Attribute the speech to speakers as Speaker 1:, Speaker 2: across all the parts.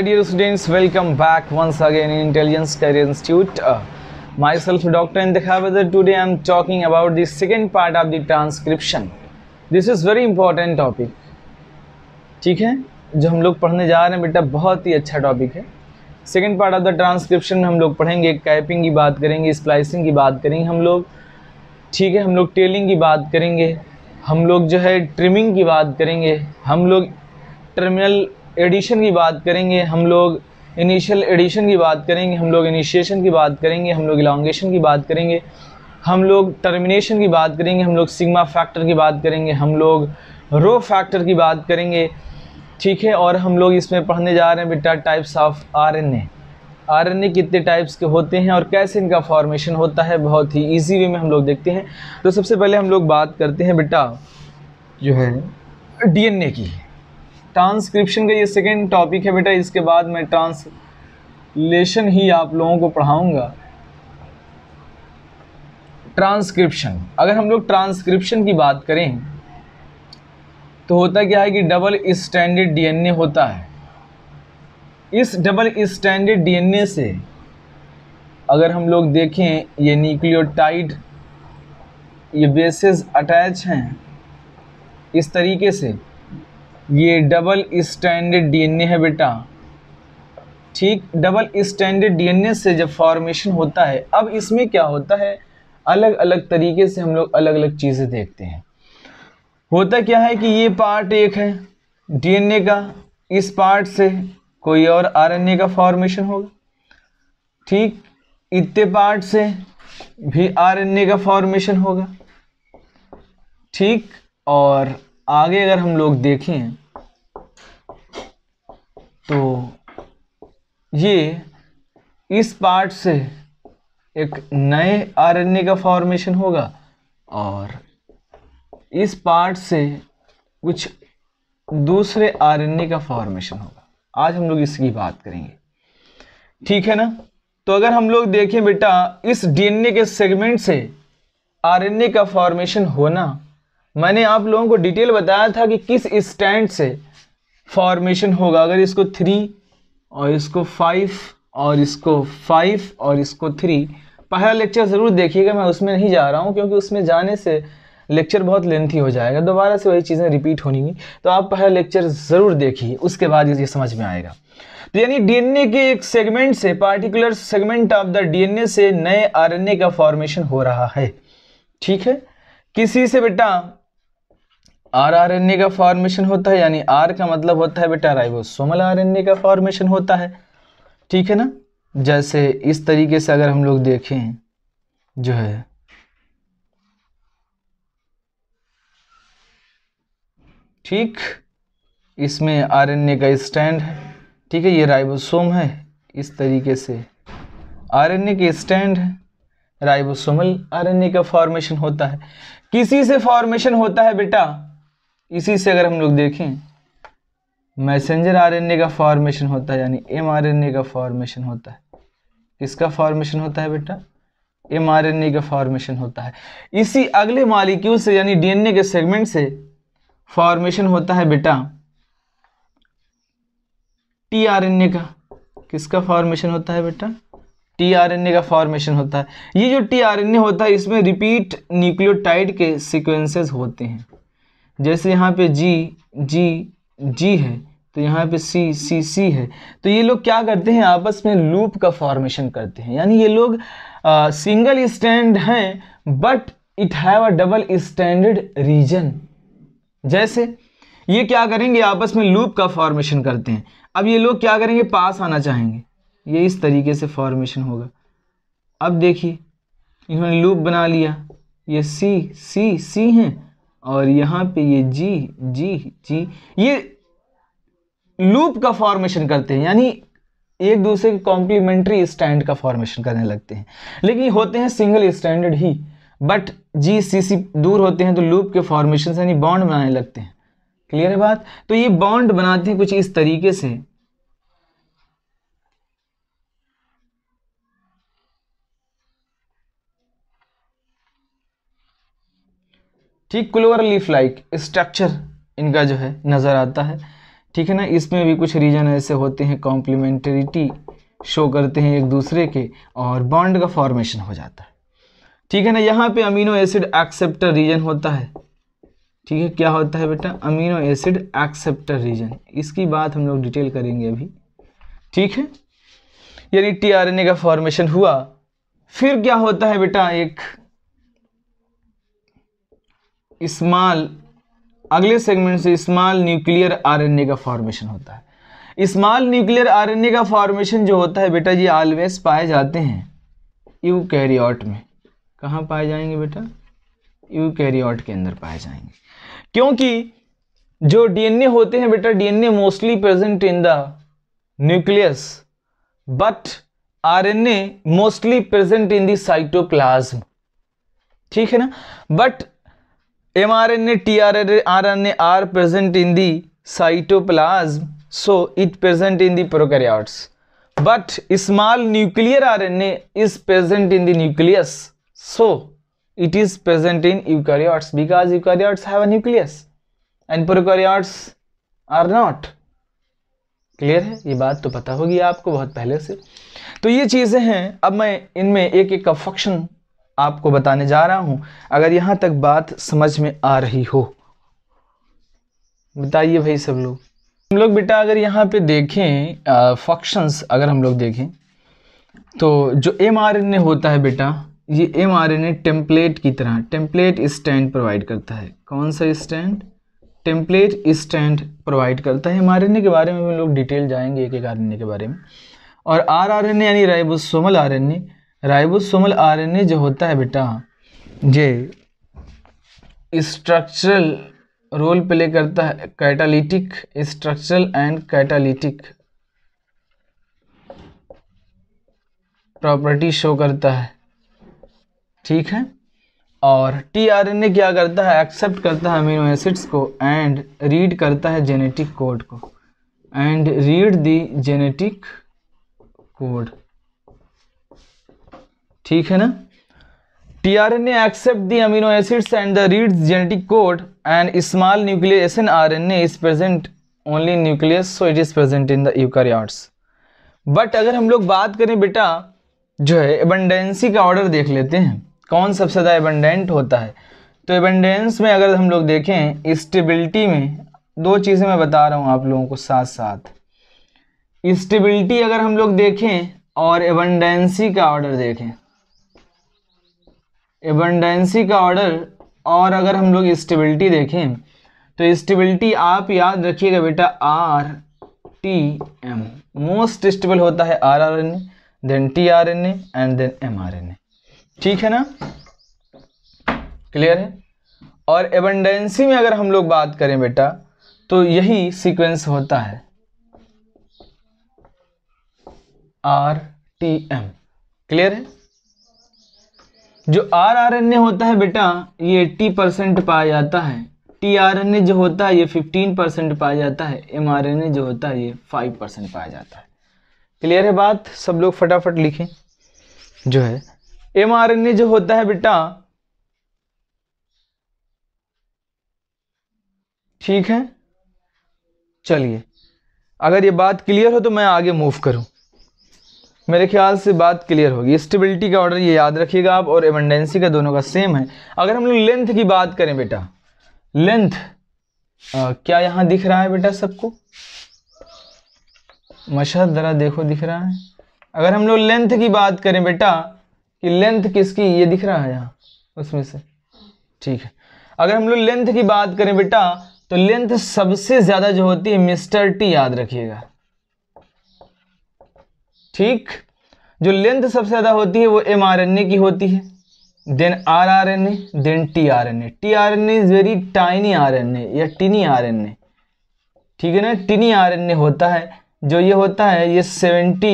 Speaker 1: High dear students welcome back once again intelligence career institute myself doctor and दिखावेदर today I am talking about the second part of the transcription this is very important topic ठीक है जो हम लोग पढ़ने जा रहे हैं बेटा बहुत ही अच्छा टॉपिक है second part of the transcription में हम लोग पढ़ेंगे कैपिंग की बात करेंगे स्प्लाइसिंग की बात करेंगे हम लोग ठीक है हम लोग टेलिंग की बात करेंगे हम लोग जो है ट्रिमिंग की बात करेंगे हम लोग टर्मिनल एडिशन की बात करेंगे हम लोग इनिशियल एडिशन की बात करेंगे हम लोग इनिशिएशन की बात करेंगे हम लोग इलांगेशन की बात करेंगे हम लोग टर्मिनेशन की बात करेंगे हम लोग सिग्मा फैक्टर की बात करेंगे हम लोग रो फैक्टर की बात करेंगे ठीक है और हम लोग इसमें पढ़ने जा रहे हैं बेटा टाइप्स ऑफ आरएनए आरएनए कितने टाइप्स के होते हैं और कैसे इनका फॉर्मेशन होता है बहुत ही इजी वे में हम लोग देखते हैं तो सबसे पहले हम लोग बात करते हैं बेटा जो है डीएनए की ट्रांसक्रिप्शन का ये सेकेंड टॉपिक है बेटा इसके बाद मैं ट्रांसलेशन ही आप लोगों को पढ़ाऊँगा ट्रांसक्रिप्शन अगर हम लोग ट्रांसक्रिप्शन की बात करें तो होता क्या है कि डबल स्टैंडर्ड डीएनए होता है इस डबल स्टैंडर्ड डीएनए से अगर हम लोग देखें ये न्यूक्लियोटाइड ये बेसिस अटैच हैं इस तरीके से ये डबल स्टैंडर्ड डीएनए है बेटा ठीक डबल स्टैंडर्ड डीएनए से जब फॉर्मेशन होता है अब इसमें क्या होता है अलग अलग तरीके से हम लोग अलग अलग चीज़ें देखते हैं होता क्या है कि ये पार्ट एक है डीएनए का इस पार्ट से कोई और आरएनए का फॉर्मेशन होगा ठीक इतने पार्ट से भी आरएनए का फॉर्मेशन होगा ठीक और आगे अगर हम लोग देखें तो ये इस पार्ट से एक नए आरएनए का फॉर्मेशन होगा और इस पार्ट से कुछ दूसरे आरएनए का फॉर्मेशन होगा आज हम लोग इसकी बात करेंगे ठीक है ना तो अगर हम लोग देखें बेटा इस डीएनए के सेगमेंट से आरएनए का फॉर्मेशन होना मैंने आप लोगों को डिटेल बताया था कि किस स्टैंड से फॉर्मेशन होगा अगर इसको थ्री और इसको फाइव और इसको फाइव और इसको थ्री पहला लेक्चर ज़रूर देखिएगा मैं उसमें नहीं जा रहा हूँ क्योंकि उसमें जाने से लेक्चर बहुत लेंथी हो जाएगा दोबारा से वही चीज़ें रिपीट होनी तो आप पहला लेक्चर ज़रूर देखिए उसके बाद ये समझ में आएगा तो यानी डीएनए के एक सेगमेंट से particular segment of the DNA से नए आरएनए का फॉर्मेशन हो रहा है ठीक है किसी से बेटा आरआरएनए का फॉर्मेशन होता है यानी आर का मतलब होता है बेटा राइबोसोमल आरएनए का फॉर्मेशन होता है ठीक है ना जैसे इस तरीके से अगर हम लोग देखें जो है ठीक इसमें आरएनए का स्टैंड है ठीक है ये राइबोसोम है इस तरीके से आरएनए के स्टैंड है राइबोसोमल आरएनए का फॉर्मेशन होता है किसी से फॉर्मेशन होता है बेटा इसी से अगर हम लोग देखें मैसेंजर आरएनए का फॉर्मेशन होता है यानी एमआरएनए का फॉर्मेशन होता है किसका फॉर्मेशन होता है बेटा एमआरएनए का फॉर्मेशन होता है इसी अगले मालिक्यूल से यानी डीएनए के सेगमेंट से फॉर्मेशन होता है बेटा टीआरएनए का किसका फॉर्मेशन होता है बेटा टीआरएनए का फॉर्मेशन होता है ये जो टीआरएनए होता है इसमें रिपीट न्यूक्लियोटाइड के सिक्वेंसेज होते हैं जैसे यहाँ पे जी जी जी है तो यहाँ पे सी सी सी है तो ये लोग क्या करते हैं आपस में लूप का फॉर्मेशन करते हैं यानी ये लोग सिंगल स्टैंड हैं but it have a double stranded region जैसे ये क्या करेंगे आपस में लूप का फॉर्मेशन करते हैं अब ये लोग क्या करेंगे पास आना चाहेंगे ये इस तरीके से फॉर्मेशन होगा अब देखिए इन्होंने लूप बना लिया ये सी सी सी हैं और यहाँ पे ये जी जी जी ये लूप का फॉर्मेशन करते हैं यानी एक दूसरे के कॉम्प्लीमेंट्री स्टैंड का फॉर्मेशन करने लगते हैं लेकिन होते हैं सिंगल स्टैंडर्ड ही बट जी सी सी दूर होते हैं तो लूप के फॉर्मेशन यानी बॉन्ड बनाने लगते हैं क्लियर है बात तो ये बॉन्ड बनाते हैं कुछ इस तरीके से ठीक क्लोवर लीफ लाइक स्ट्रक्चर इनका जो है नज़र आता है ठीक है ना इसमें भी कुछ रीजन ऐसे होते हैं कॉम्प्लीमेंटरिटी शो करते हैं एक दूसरे के और बॉन्ड का फॉर्मेशन हो जाता है ठीक है ना यहाँ पे अमीनो एसिड एक्सेप्टर रीजन होता है ठीक है क्या होता है बेटा अमीनो एसिड एक्सेप्टर रीजन इसकी बात हम लोग डिटेल करेंगे अभी ठीक है यानी टी का फॉर्मेशन हुआ फिर क्या होता है बेटा एक स्मॉल अगले सेगमेंट से स्मॉल न्यूक्लियर आरएनए का फॉर्मेशन होता है स्मॉल न्यूक्लियर आरएनए का फॉर्मेशन जो होता है बेटा ये ऑलवेज पाए जाते हैं यूकैरियोट में कहाँ पाए जाएंगे बेटा यूकैरियोट के अंदर पाए जाएंगे क्योंकि जो डीएनए होते हैं बेटा DNA mostly present in the nucleus but RNA mostly present in the cytoplasm ठीक है ना but mRNA, tRNA are present in the cytoplasm, so it present in the prokaryotes. But small nuclear RNA is present in the nucleus, so it is present in eukaryotes because eukaryotes have a nucleus and prokaryotes are not. Clear है ये बात तो पता होगी आपको बहुत पहले से तो ये चीज़ें हैं अब मैं इनमें एक एक का फंक्शन आपको बताने जा रहा हूं अगर यहां तक बात समझ में आ रही हो बताइए भाई सब लोग हम लोग बेटा अगर यहाँ पे देखें फंक्शंस अगर हम लोग देखें तो जो एम होता है बेटा ये M R N A template की तरह टेम्पलेट स्टैंड प्रोवाइड करता है कौन सा स्टैंड टेम्पलेट स्टैंड प्रोवाइड करता है एम के बारे में हम लोग डिटेल जाएंगे एक एक आर के बारे में और आर आर एन ए यानी ribosomal R N A ribosomal RNA जो होता है बेटा ये स्ट्रक्चरल रोल प्ले करता है catalytic structural and catalytic property show करता है ठीक है और टीआरएनए क्या करता है एक्सेप्ट करता है अमीनो एसिड्स को एंड रीड करता है जेनेटिक कोड को and read the genetic code ठीक है ना tRNA accept the amino acids and the read genetic code and small nucleus N N is present only nucleus so it is present in the eukaryotes but अगर हम लोग बात करें बेटा जो है एबंडेंसी का ऑर्डर देख लेते हैं कौन सबसे ज़्यादा एबंडेंट होता है तो एबंडेंस में अगर हम लोग देखें स्टेबिलिटी में दो चीज़ें मैं बता रहा हूँ आप लोगों को साथ साथ स्टेबिलिटी अगर हम लोग देखें और एबंडेंसी का ऑर्डर देखें एबंडेंसी का ऑर्डर और अगर हम लोग स्टेबिलिटी देखें तो स्टेबिलिटी आप याद रखिएगा बेटा R T M most stable होता है R R N A then T R N A and then M R N A ठीक है ना क्लियर है और एबंडेंसी में अगर हम लोग बात करें बेटा तो यही सीक्वेंस होता है आर टी एम क्लियर है जो आर आर एन ए होता है बेटा ये एट्टी परसेंट पाया जाता है टी आर एन ए जो होता है ये फिफ्टीन परसेंट पाया जाता है एम आर एन ए जो होता है ये फाइव परसेंट पाया जाता है क्लियर है बात सब लोग फटाफट लिखें जो है एम आर एन ए जो होता है बेटा ठीक है चलिए अगर ये बात क्लियर हो तो मैं आगे मूव करूं मेरे ख्याल से बात क्लियर होगी स्टेबिलिटी का ऑर्डर ये याद रखिएगा आप और एमेंडेंसी का दोनों का सेम है अगर हम लोग लेंथ की बात करें बेटा लेंथ आ, क्या यहाँ दिख रहा है बेटा सबको मशहद ज़रा देखो दिख रहा है अगर हम लोग लेंथ की बात करें बेटा कि लेंथ किसकी ये दिख रहा है यहाँ उसमें से ठीक है अगर हम लोग लेंथ की बात करें बेटा तो लेंथ सबसे ज़्यादा जो होती है मिस्टर टी याद रखिएगा ठीक जो लेंथ सबसे ज़्यादा होती है वो एम आर एन ए की होती है then R R N A then T R N A T R N A is very tiny R N A या टिनी आर एन ए ठीक है ना टिनी आर एन ए होता है जो ये होता है ये seventy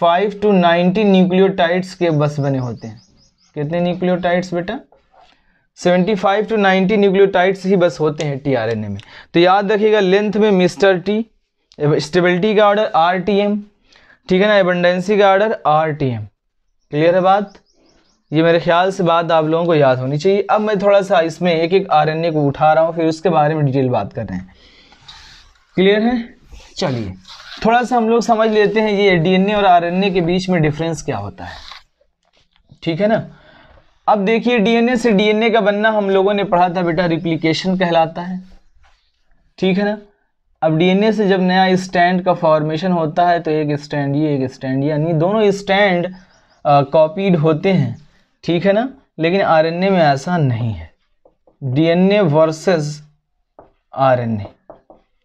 Speaker 1: five to ninety nucleotides के बस बने होते हैं कितने न्यूक्लियोटाइड्स बेटा seventy five to ninety nucleotides ही बस होते हैं टी आर एन ए में तो याद रखिएगा लेंथ में मिस्टर टी स्टेबिलिटी का ऑर्डर आर टी एम ठीक है ना एबंडेंसी का order R T M clear है बात ये मेरे ख्याल से बात आप लोगों को याद होनी चाहिए अब मैं थोड़ा सा इसमें एक एक आर एन ए को उठा रहा हूँ फिर उसके बारे में डिटेल बात कर रहे हैं क्लियर है चलिए थोड़ा सा हम लोग समझ लेते हैं ये डीएनए और आरएनए के बीच में डिफरेंस क्या होता है ठीक है ना अब देखिए डीएनए से डीएनए का बनना हम लोगों ने पढ़ा था बेटा रिप्लीकेशन कहलाता है ठीक है ना अब डीएनए से जब नया स्टैंड का फॉर्मेशन होता है तो एक स्टैंड ये एक स्टैंड यानी दोनों स्टैंड कॉपीड होते हैं ठीक है ना लेकिन आरएनए में ऐसा नहीं है डीएनए वर्सेस आरएनए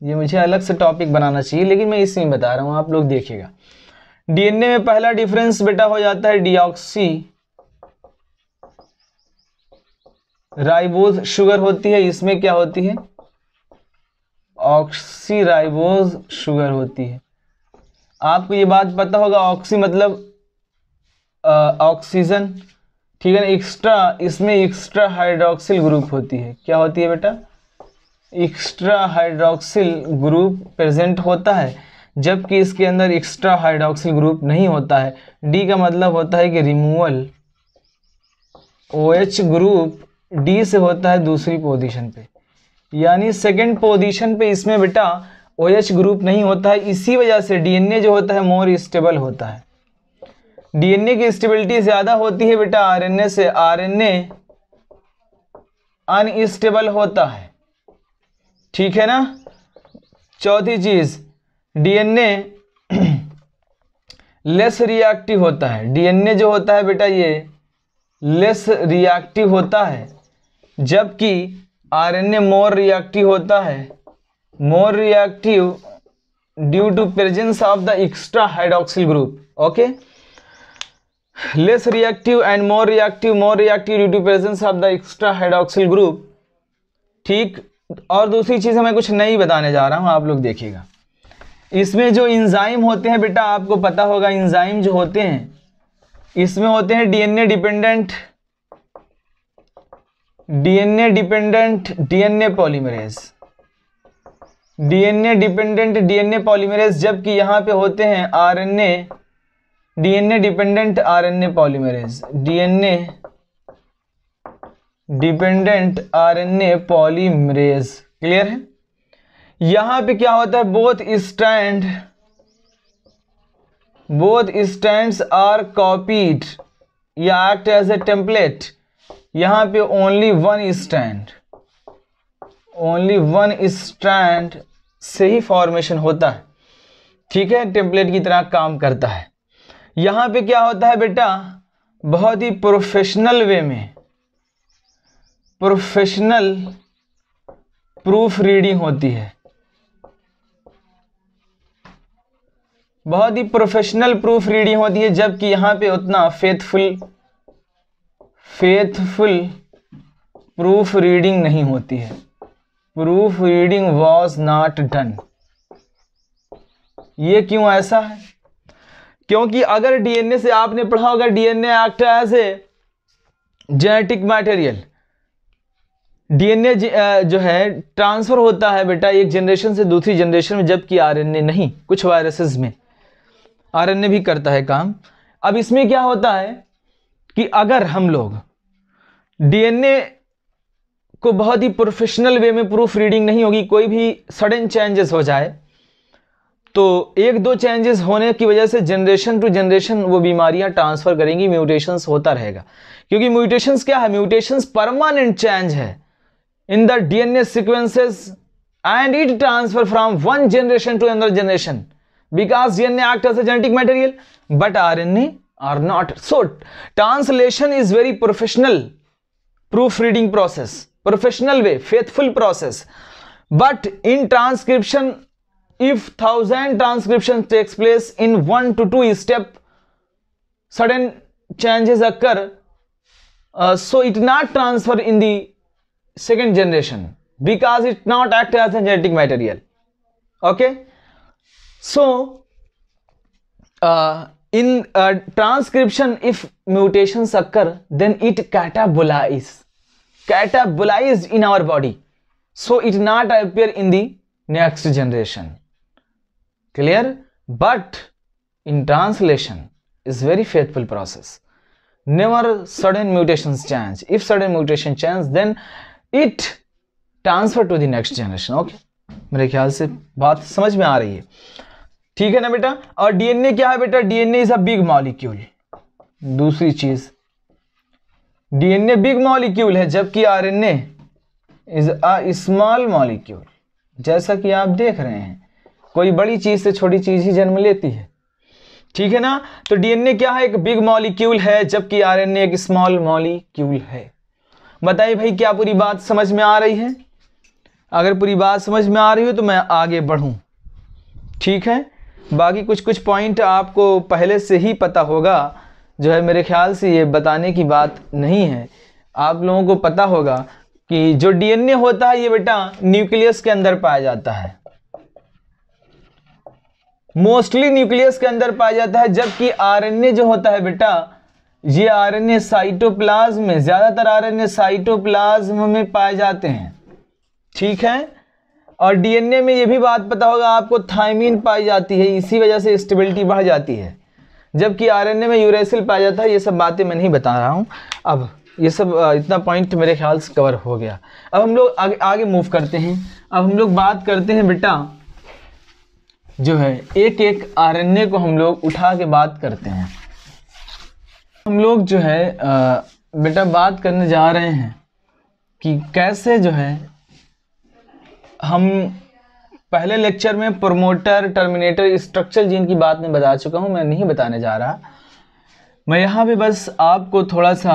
Speaker 1: ये मुझे अलग से टॉपिक बनाना चाहिए लेकिन मैं इसी में बता रहा हूँ आप लोग देखिएगा डीएनए में पहला डिफरेंस बेटा हो जाता है डीऑक्सी राइबोज शुगर होती है इसमें क्या होती है ऑक्सीराइबोज शुगर होती है आपको ये बात पता होगा ऑक्सी मतलब ऑक्सीजन ठीक है ना एक्स्ट्रा इसमें एक्स्ट्रा हाइड्रोक्सिल ग्रुप होती है क्या होती है बेटा एक्स्ट्रा हाइड्रोक्सिल ग्रुप प्रेजेंट होता है जबकि इसके अंदर एक्स्ट्रा हाइड्रोक्सिल ग्रुप नहीं होता है डी का मतलब होता है कि removal O H group D से होता है दूसरी पोजीशन पे यानी सेकंड पोजीशन पे इसमें बेटा ओ OH ग्रुप नहीं होता है इसी वजह से डीएनए जो होता है मोर स्टेबल होता है डीएनए की स्टेबिलिटी ज़्यादा होती है बेटा आरएनए से आरएनए अनस्टेबल होता है ठीक है ना चौथी चीज़ डीएनए लेस रिएक्टिव होता है डीएनए जो होता है बेटा ये लेस रिएक्टिव होता है जबकि आरएनए मोर रिएक्टिव होता है more reactive due to presence of the extra hydroxyl group okay less reactive and more reactive more reactive due to presence of the extra hydroxyl group ठीक और दूसरी चीज़ मैं कुछ नई बताने जा रहा हूँ आप लोग देखिएगा इसमें जो इंजाइम होते हैं बेटा आपको पता होगा इंजाइम जो होते हैं इसमें होते हैं DNA dependent DNA dependent DNA polymerase DNA dependent DNA polymerase जबकि यहां पे होते हैं RNA DNA dependent RNA polymerase DNA dependent RNA polymerase clear है यहां पे क्या होता है both strand both strands are copied या एक्ट एज ए टेम्पलेट यहां पे only one strand only one strand से ही फॉर्मेशन होता है ठीक है टेम्पलेट की तरह काम करता है यहां पे क्या होता है बेटा बहुत ही प्रोफेशनल वे में प्रोफेशनल प्रूफ रीडिंग होती है बहुत ही प्रोफेशनल प्रूफ रीडिंग होती है जबकि यहां पे उतना फेथफुल फेथफुल प्रूफ रीडिंग नहीं होती है proof reading was not done ये क्यों ऐसा है क्योंकि अगर डीएनए से आपने पढ़ा होगा DNA act as a genetic material DNA जो है ट्रांसफ़र होता है बेटा एक जनरेशन से दूसरी जनरेशन में जबकि आरएनए नहीं कुछ वायरसेस में आरएनए भी करता है काम अब इसमें क्या होता है कि अगर हम लोग डीएनए को बहुत ही प्रोफेशनल वे में प्रूफ रीडिंग नहीं होगी कोई भी सडन चेंजेस हो जाए तो एक दो चेंजेस होने की वजह से जनरेशन टू जनरेशन वो बीमारियां ट्रांसफ़र करेंगी म्यूटेशंस होता रहेगा क्योंकि म्यूटेशंस क्या है म्यूटेशंस परमानेंट चेंज है in the DNA sequences and it transfer from one generation to another generation because DNA act as a genetic material but RNA or not. So translation is very professional proofreading process, professional way, faithful process. But in transcription, if thousand transcription takes place in one to two step, sudden changes occur. Uh, so it not transfer in the second generation because it not act as a genetic material. Okay. So uh, in transcription if mutation occur then it catabolise catabolise in our body so it not appear in the next generation clear but in translation is very faithful process never sudden mutation change if sudden mutation change then it transfer to the next generation okay मेरे ख्याल से बात समझ में आ रही है ठीक है ना बेटा और डीएनए क्या है बेटा DNA is a big molecule दूसरी चीज डीएनए बिग मॉलिक्यूल है जबकि RNA is a small molecule जैसा कि आप देख रहे हैं कोई बड़ी चीज से छोटी चीज ही जन्म लेती है ठीक है ना तो डीएनए क्या है एक बिग मॉलिक्यूल है जबकि आरएनए एक स्मॉल मॉलिक्यूल है बताइए भाई क्या पूरी बात समझ में आ रही है अगर पूरी बात समझ में आ रही हो तो मैं आगे बढ़ू ठीक है बाकी कुछ कुछ पॉइंट आपको पहले से ही पता होगा जो है मेरे ख्याल से ये बताने की बात नहीं है आप लोगों को पता होगा कि जो डीएनए होता है ये बेटा न्यूक्लियस के अंदर पाया जाता है मोस्टली न्यूक्लियस के अंदर पाया जाता है जबकि आरएनए जो होता है बेटा ये आरएनए साइटोप्लाज्म में ज़्यादातर आरएनए साइटोप्लाज्म में पाए जाते हैं ठीक है और डीएनए में ये भी बात पता होगा आपको थाइमिन पाई जाती है इसी वजह से स्टेबिलिटी बढ़ जाती है जबकि आरएनए में यूरेसिल पाया जाता है ये सब बातें मैं नहीं बता रहा हूँ अब ये सब इतना पॉइंट मेरे ख्याल से कवर हो गया अब हम लोग आगे आगे मूव करते हैं अब हम लोग बात करते हैं बेटा जो है एक एक आरएनए को हम लोग उठा के बात करते हैं हम लोग जो है बेटा बात करने जा रहे हैं कि कैसे जो है हम पहले लेक्चर में प्रोमोटर टर्मिनेटर स्ट्रक्चर जीन की बात में बता चुका हूँ मैं नहीं बताने जा रहा मैं यहाँ पे बस आपको थोड़ा सा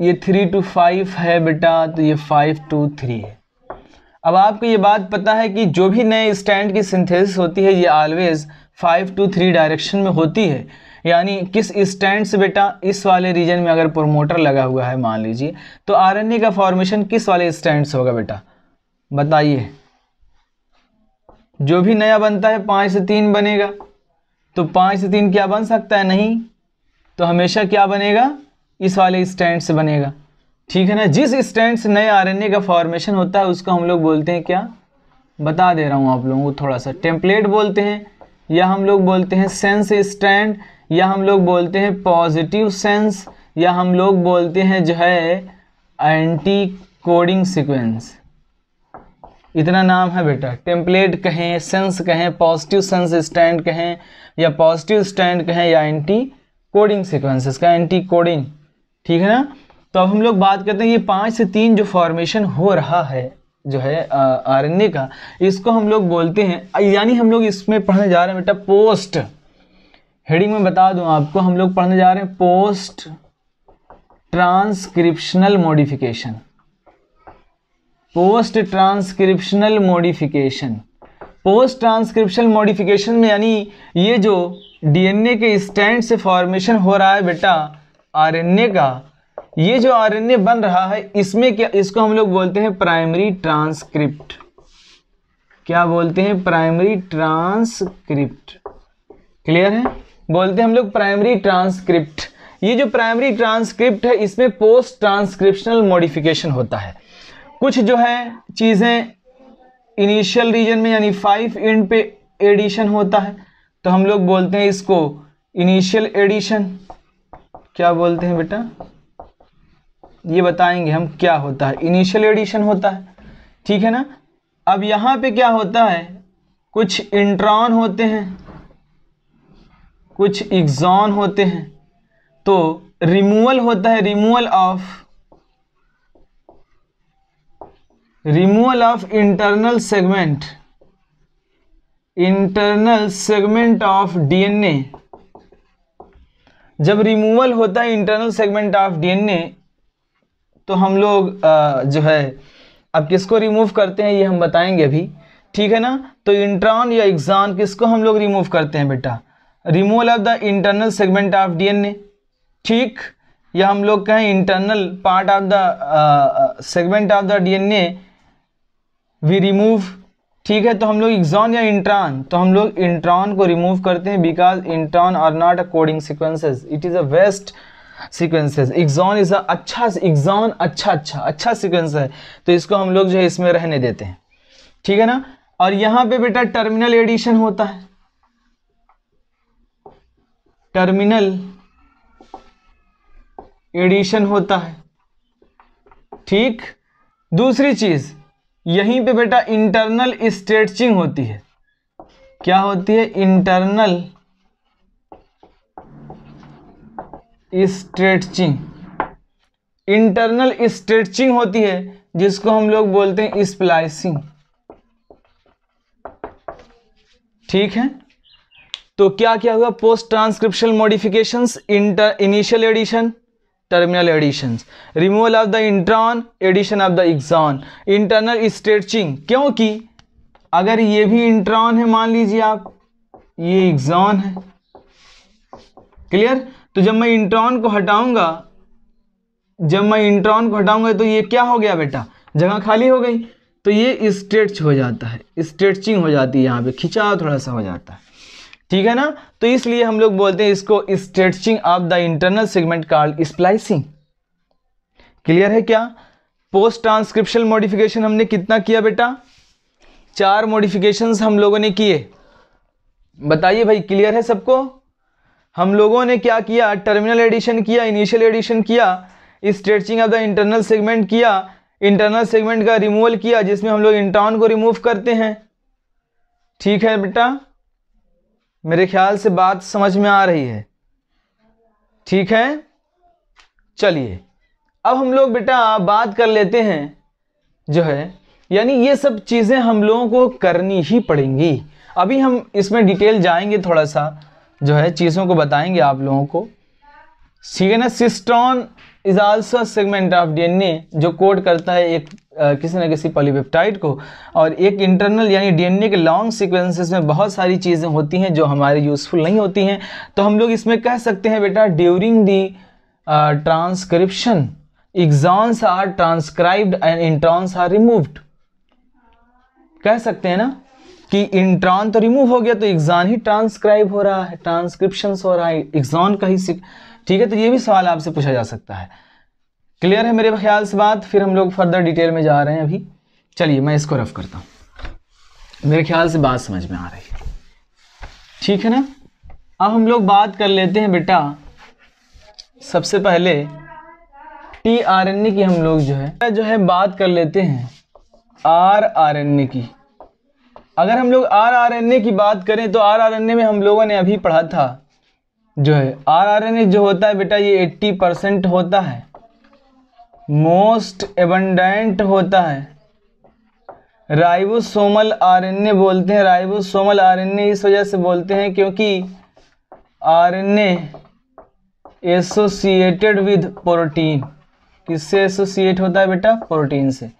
Speaker 1: ये थ्री टू फाइव है बेटा तो ये फाइव टू थ्री है अब आपको ये बात पता है कि जो भी नए स्टैंड की सिंथेसिस होती है ये always five to three direction में होती है यानी किस स्टैंड से बेटा इस वाले रीजन में अगर प्रोमोटर लगा हुआ है मान लीजिए तो आरएनए का फॉर्मेशन किस वाले स्टैंड से होगा बेटा बताइए जो भी नया बनता है पाँच से तीन बनेगा तो पाँच से तीन क्या बन सकता है नहीं तो हमेशा क्या बनेगा इस वाले स्टैंड से बनेगा ठीक है ना जिस स्टैंड से नए आरएनए का फॉर्मेशन होता है उसको हम लोग बोलते हैं क्या बता दे रहा हूँ आप लोगों को थोड़ा सा टेम्पलेट बोलते हैं या हम लोग बोलते हैं सेंस स्टैंड या हम लोग बोलते हैं पॉजिटिव सेंस या हम लोग बोलते हैं जो है एंटी कोडिंग सिक्वेंस इतना नाम है बेटा टेम्पलेट कहें सेंस कहें पॉजिटिव सेंस स्टैंड कहें या पॉजिटिव स्टैंड कहें या एंटी कोडिंग सिक्वेंसेस का एंटी कोडिंग ठीक है ना तो अब हम लोग बात करते हैं ये पाँच से तीन जो फॉर्मेशन हो रहा है जो है आर का इसको हम लोग बोलते हैं यानी हम लोग इसमें पढ़ने जा रहे हैं बेटा पोस्ट हेडिंग में बता दूं आपको हम लोग पढ़ने जा रहे हैं post transcriptional modification post transcriptional modification post transcriptional modification में यानी ये जो डीएनए के स्टैंड से फॉर्मेशन हो रहा है बेटा आरएनए का ये जो आरएनए बन रहा है इसमें क्या इसको हम लोग बोलते हैं प्राइमरी ट्रांसक्रिप्ट क्या बोलते हैं प्राइमरी ट्रांसक्रिप्ट क्लियर है बोलते हैं हम लोग प्राइमरी ट्रांसक्रिप्ट ये जो प्राइमरी ट्रांसक्रिप्ट है इसमें पोस्ट ट्रांसक्रिप्शनल मॉडिफिकेशन होता है कुछ जो है चीज़ें इनिशियल रीजन में यानी फाइव इंड पे एडिशन होता है तो हम लोग बोलते हैं इसको इनिशियल एडिशन क्या बोलते हैं बेटा ये बताएंगे हम क्या होता है इनिशियल एडिशन होता है ठीक है ना अब यहां पे क्या होता है कुछ इंट्रॉन होते हैं कुछ एग्जॉन होते हैं तो रिमूवल होता है removal of removal of internal segment internal segment of DNA जब रिमूवल होता है इंटरनल सेगमेंट ऑफ डीएनए तो हम लोग जो है अब किसको रिमूव करते हैं ये हम बताएंगे अभी ठीक है ना तो इंट्रॉन या एग्जान किसको हम लोग रिमूव करते हैं बेटा removal of the internal segment of DNA ठीक या हम लोग कहें internal part of the segment of the DNA we remove ठीक है तो हम लोग एग्जॉन या इंट्रॉन तो हम लोग इंट्रॉन को रिमूव करते हैं because intron are not a coding sequences it is a waste sequences exon is a अच्छा एग्जॉन अच्छा अच्छा अच्छा सिक्वेंस है तो इसको हम लोग जो है इसमें रहने देते हैं ठीक है ना और यहां पे बेटा टर्मिनल एडिशन होता है टर्मिनल एडिशन होता है ठीक दूसरी चीज़ यहीं पे बेटा इंटरनल स्ट्रेचिंग होती है क्या होती है इंटरनल स्ट्रेचिंग इंटरनल स्ट्रेचिंग होती है जिसको हम लोग बोलते हैं स्प्लाइसिंग ठीक है तो क्या क्या हुआ post transcription modifications inter initial addition terminal addition removal of the intron addition of the exon internal stretching क्योंकि अगर ये भी इंट्रॉन है मान लीजिए आप ये एग्जॉन है क्लियर तो जब मैं इंट्रॉन को हटाऊंगा जब मैं इंट्रॉन को हटाऊंगा तो ये क्या हो गया बेटा जगह खाली हो गई तो ये स्ट्रेच हो जाता है स्ट्रेचिंग हो जाती है यहाँ पे खिंचाव थोड़ा सा हो जाता है ठीक है ना तो इसलिए हम लोग बोलते हैं इसको stretching of the internal segment called splicing clear है क्या पोस्ट ट्रांसक्रिप्शन मॉडिफिकेशन हमने कितना किया बेटा चार मॉडिफिकेशन हम लोगों ने किए बताइए भाई क्लियर है सबको हम लोगों ने क्या किया टर्मिनल एडिशन किया इनिशियल एडिशन किया stretching of the internal segment किया इंटरनल सेगमेंट का रिमूवल किया जिसमें हम लोग इंटॉन को रिमूव करते हैं ठीक है बेटा मेरे ख्याल से बात समझ में आ रही है ठीक है चलिए अब हम लोग बेटा बात कर लेते हैं जो है यानी ये सब चीज़ें हम लोगों को करनी ही पड़ेंगी अभी हम इसमें डिटेल जाएंगे थोड़ा सा जो है चीज़ों को बताएंगे आप लोगों को ना cistron is also segment of DNA जो कोड करता है एक आ, किसी न किसी पॉलीपेप्टाइड को और एक इंटरनल यानी डीएनए के लॉन्ग सीक्वेंसेस में बहुत सारी चीज़ें होती हैं जो हमारे यूज़फुल नहीं होती हैं तो हम लोग इसमें कह सकते हैं बेटा during the transcription exons are transcribed and introns are removed कह सकते हैं ना कि इंट्रॉन तो रिमूव हो गया तो एग्जान ही ट्रांसक्राइब हो रहा है ट्रांसक्रिप्शन हो रहा है एग्जॉन का ही ठीक है तो ये भी सवाल आपसे पूछा जा सकता है क्लियर है मेरे ख्याल से बात फिर हम लोग फर्दर डिटेल में जा रहे हैं अभी चलिए मैं इसको रफ करता हूँ मेरे ख्याल से बात समझ में आ रही है ठीक है ना अब हम लोग बात कर लेते हैं बेटा सबसे पहले टी आर एन ए की हम लोग जो है जो है बात कर लेते हैं आर आर एन ए की अगर हम लोग आर आर एन ए की बात करें तो आर आर एन ए में हम लोगों ने अभी पढ़ा था जो है आरआरएनए जो होता है बेटा ये 80 परसेंट होता है मोस्ट एबंडेंट होता है राइबोसोमल आरएनए बोलते हैं राइबोसोमल आरएनए इस वजह से बोलते हैं क्योंकि आरएनए एसोसिएटेड विद प्रोटीन किससे एसोसिएट होता है बेटा प्रोटीन से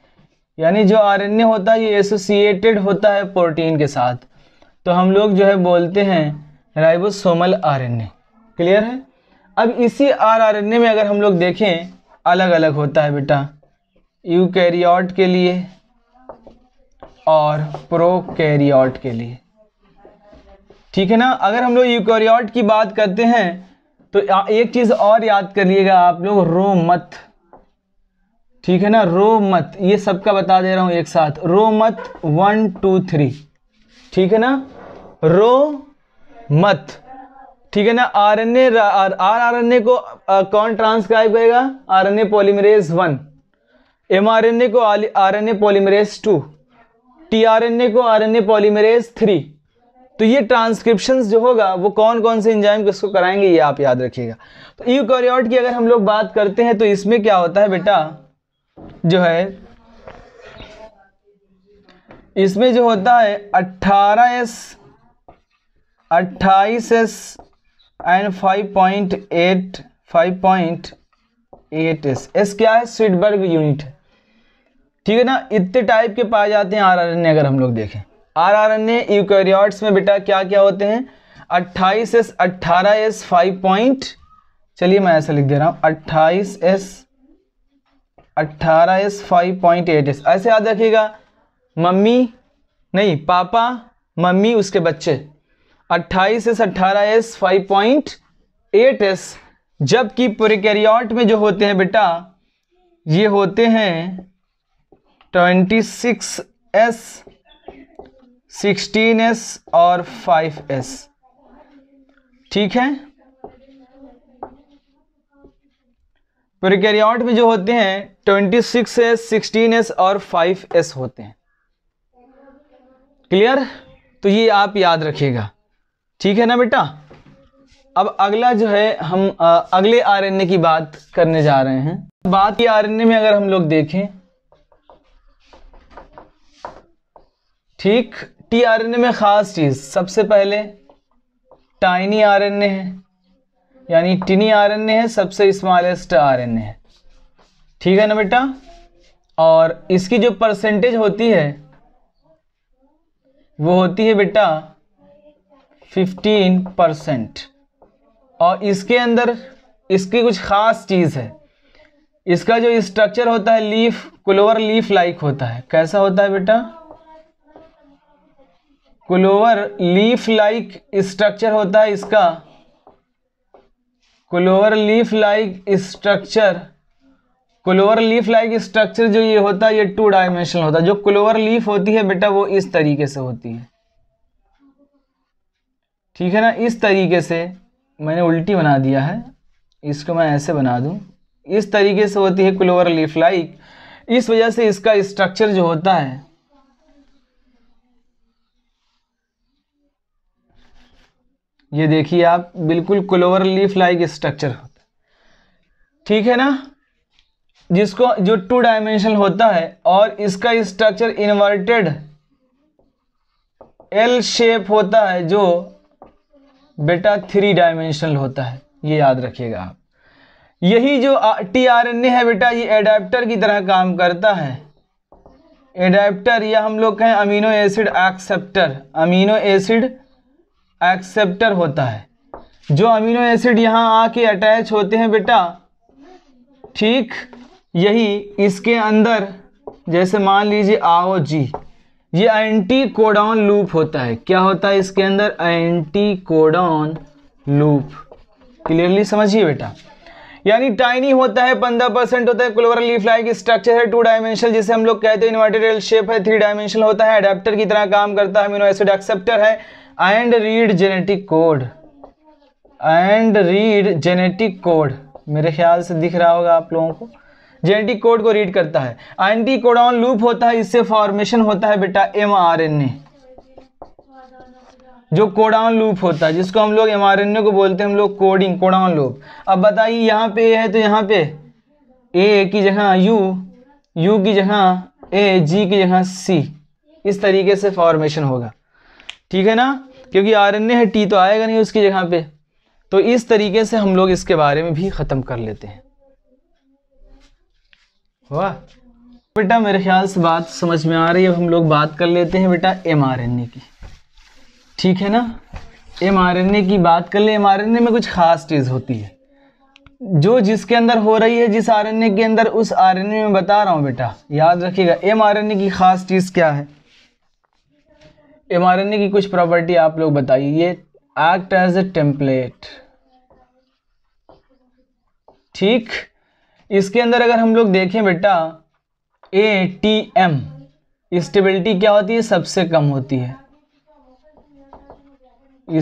Speaker 1: यानी जो आरएनए होता है ये एसोसिएटेड होता है प्रोटीन के साथ तो हम लोग जो है बोलते हैं राइबोसोमल आरएनए क्लियर है अब इसी आरआरएनए में अगर हम लोग देखें अलग अलग होता है बेटा यूकैरियोट के लिए और प्रोकैरियोट के लिए ठीक है ना अगर हम लोग यूकैरियोट की बात करते हैं तो एक चीज़ और याद करिएगा आप लोग रो मत ठीक है ना रो मत ये सबका बता दे रहा हूँ एक साथ रो मत वन टू थ्री ठीक है ना रो मत ठीक है ना आरएनए आर ए को कौन ट्रांसक्राइब करेगा आरएनए पॉलीमरेज वन एमआरएनए को आरएनए पॉलीमरेज टू टीआरएनए को आरएनए पॉलीमरेज थ्री तो ये ट्रांसक्रिप्शन जो होगा वो कौन कौन से इंजाइम किसको कराएंगे ये आप याद रखिएगा तो यूकैरियोट की अगर हम लोग बात करते हैं तो इसमें क्या होता है बेटा जो है इसमें जो होता है अट्ठारह एस अट्ठाईस एस एंड 5.8 5.8 एस एस क्या है स्वीटबर्ग यूनिट ठीक है ना इतने टाइप के पाए जाते हैं आर आर एन ए अगर हम लोग देखें आर आर एन ए में बेटा क्या क्या होते हैं अट्ठाईस एस अट्ठारह एस फाइव पॉइंट चलिए मैं ऐसा लिख दे रहा हूँ अट्ठाईस एस अट्ठारह S five point eight S ऐसे याद रखिएगा मम्मी नहीं पापा मम्मी उसके बच्चे अट्ठाईस एस अट्ठारह S five point eight S जबकि प्रिकेरियॉट में जो होते हैं बेटा ये होते हैं twenty six S sixteen S और फाइव एस ठीक है प्रिकेरियॉट में जो होते हैं twenty six S sixteen S और फाइव एस होते हैं क्लियर तो ये आप याद रखिएगा ठीक है ना बेटा अब अगला जो है हम आ, अगले आरएनए की बात करने जा रहे हैं बात की आरएनए में अगर हम लोग देखें ठीक टीआरएनए में खास चीज सबसे पहले टाइनी आरएनए है यानी टिनी आरएनए है सबसे स्मॉलेस्ट आरएनए है ठीक है ना बेटा और इसकी जो परसेंटेज होती है वो होती है बेटा फिफ्टीन परसेंट और इसके अंदर इसकी कुछ ख़ास चीज़ है इसका जो स्ट्रक्चर होता है लीफ क्लोवर लीफ लाइक होता है कैसा होता है बेटा क्लोवर लीफ लाइक स्ट्रक्चर होता है इसका clover leaf like structure clover leaf like structure जो ये होता है ये टू डायमेंशनल होता है जो क्लोवर लीफ होती है बेटा वो इस तरीके से होती है ठीक है ना इस तरीके से मैंने उल्टी बना दिया है इसको मैं ऐसे बना दूं इस तरीके से होती है क्लोवर लीफ लाइक इस वजह से इसका स्ट्रक्चर जो होता है ये देखिए आप बिल्कुल क्लोवर लीफ लाइक स्ट्रक्चर होता है ठीक है ना जिसको जो टू डायमेंशनल होता है और इसका स्ट्रक्चर इन्वर्टेड एल शेप होता है जो बेटा थ्री डायमेंशनल होता है ये याद रखिएगा आप यही जो टी आर एन ए है बेटा ये एडाप्टर की तरह काम करता है एडाप्टर या हम लोग कहें amino acid acceptor amino acid acceptor होता है जो अमीनो एसिड यहाँ आके अटैच होते हैं बेटा ठीक यही इसके अंदर जैसे मान लीजिए आओ जी ये एंटी कोडॉन लूप होता है क्या होता है इसके अंदर एंटी कोडॉन लूप क्लियरली समझिए बेटा यानी टाइनी होता है पंद्रह परसेंट होता है क्लोवर लीफ लाइक स्ट्रक्चर है टू डायमेंशनल जिसे हम लोग कहते हैं इन्वर्टेड एल शेप है थ्री डायमेंशनल होता है अडेप्टर की तरह काम करता है अमीनो एसिड एक्सेप्टर है and read genetic code and read genetic code मेरे ख्याल से दिख रहा होगा आप लोगों को जेनेटिक कोड को रीड करता है एंटी कोडाउन लूप होता है इससे फॉर्मेशन होता है बेटा एम आर एन ए जो कोडाउन लूप होता है जिसको हम लोग एम आर एन ए को बोलते हैं हम लोग कोडिंग कोडाउन लूप अब बताइए यहाँ पे है तो यहाँ पे ए की जगह यू यू की जगह ए जी की जगह सी इस तरीके से फॉर्मेशन होगा ठीक है ना क्योंकि आर है टी तो आएगा नहीं उसकी जगह पे तो इस तरीके से हम लोग इसके बारे में भी ख़त्म कर लेते हैं वाह बेटा मेरे ख्याल से बात समझ में आ रही है अब हम लोग बात कर लेते हैं बेटा एम आर एन ए की ठीक है ना एम आर एन ए की बात कर ले एम आर एन ए में कुछ ख़ास चीज़ होती है जो जिसके अंदर हो रही है जिस आर एन ए के अंदर उस आर एन ए में बता रहा हूँ बेटा याद रखिएगा एम आर एन ए की ख़ास चीज़ क्या है एम आर एन ए की कुछ प्रॉपर्टी आप लोग बताइए ये एक्ट एज ए टेम्पलेट ठीक इसके अंदर अगर हम लोग देखें बेटा ए टी एम स्टेबिलिटी क्या होती है सबसे कम होती है